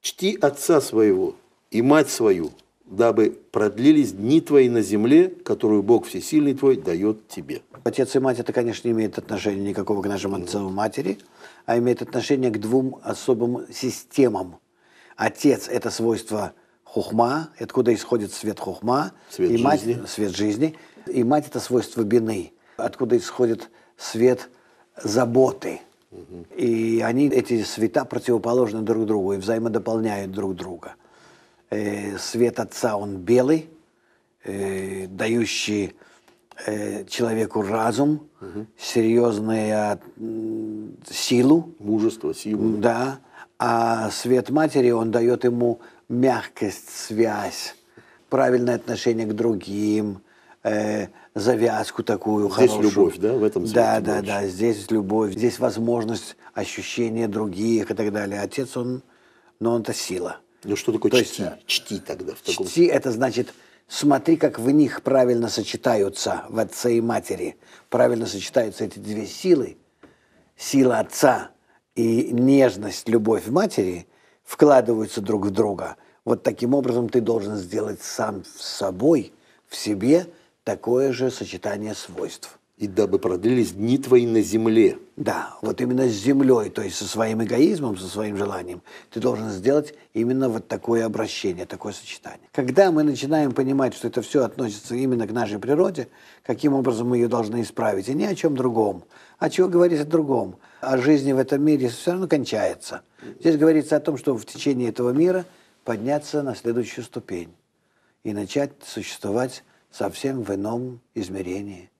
Чти отца своего и мать свою, дабы продлились дни твои на земле, которую Бог Всесильный твой дает тебе». Отец и мать, это, конечно, не имеет отношения никакого к нашему отцам и матери, а имеет отношение к двум особым системам. Отец – это свойство хухма, откуда исходит свет хухма, свет и жизни. мать, свет жизни, и мать – это свойство бины, откуда исходит свет заботы. И они, эти света противоположны друг другу и взаимодополняют друг друга. Э, свет Отца, он белый, э, дающий э, человеку разум, угу. серьезную силу. Мужество, силу. Да. А свет матери, он дает ему мягкость, связь, правильное отношение к другим, э, завязку такую здесь хорошую. Здесь любовь, да, в этом Да, да, больше. да, здесь любовь, здесь возможность ощущения других и так далее. Отец, он, но он-то сила. Ну что такое То чти? Есть, э, чти тогда. В таком... Чти – это значит, смотри, как в них правильно сочетаются, в отце и матери, правильно сочетаются эти две силы, сила отца и нежность, любовь матери вкладываются друг в друга. Вот таким образом ты должен сделать сам с собой, в себе – такое же сочетание свойств. И дабы продлились дни твои на земле. Да, вот именно с землей, то есть со своим эгоизмом, со своим желанием, ты должен сделать именно вот такое обращение, такое сочетание. Когда мы начинаем понимать, что это все относится именно к нашей природе, каким образом мы ее должны исправить, и ни о чем другом, а чего говорить о другом, о а жизни в этом мире все равно кончается. Здесь говорится о том, что в течение этого мира подняться на следующую ступень и начать существовать совсем в ином измерении –